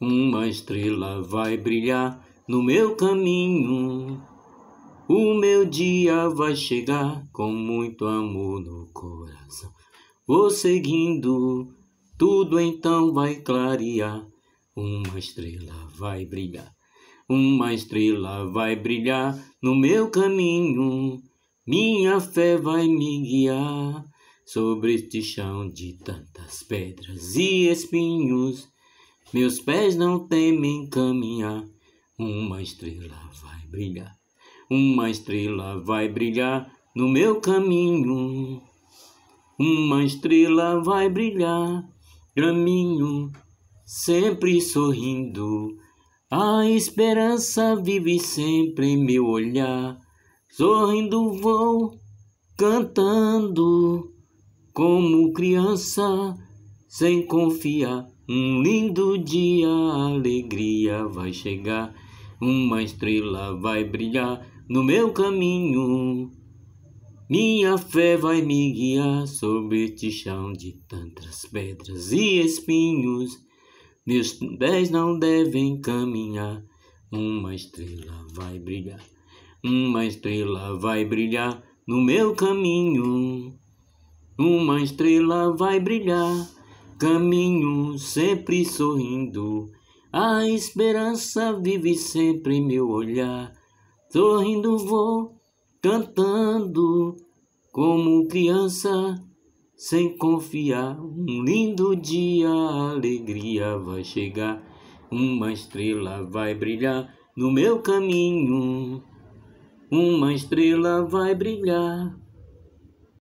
Uma estrela vai brilhar no meu caminho. O meu dia vai chegar com muito amor no coração. Vou seguindo, tudo então vai clarear. Uma estrela vai brilhar, uma estrela vai brilhar no meu caminho. Minha fé vai me guiar sobre este chão de tantas pedras e espinhos. Meus pés não temem caminhar, uma estrela vai brilhar, uma estrela vai brilhar no meu caminho. Uma estrela vai brilhar, caminho, sempre sorrindo. A esperança vive sempre em meu olhar, sorrindo vou, cantando como criança sem confiar. Um lindo dia, alegria vai chegar, uma estrela vai brilhar no meu caminho. Minha fé vai me guiar sobre este chão de tantas pedras e espinhos. Meus pés não devem caminhar, uma estrela vai brilhar, uma estrela vai brilhar no meu caminho. Uma estrela vai brilhar Caminho sempre sorrindo, a esperança vive sempre em meu olhar. Sorrindo vou, cantando como criança, sem confiar. Um lindo dia, a alegria vai chegar, uma estrela vai brilhar no meu caminho. Uma estrela vai brilhar.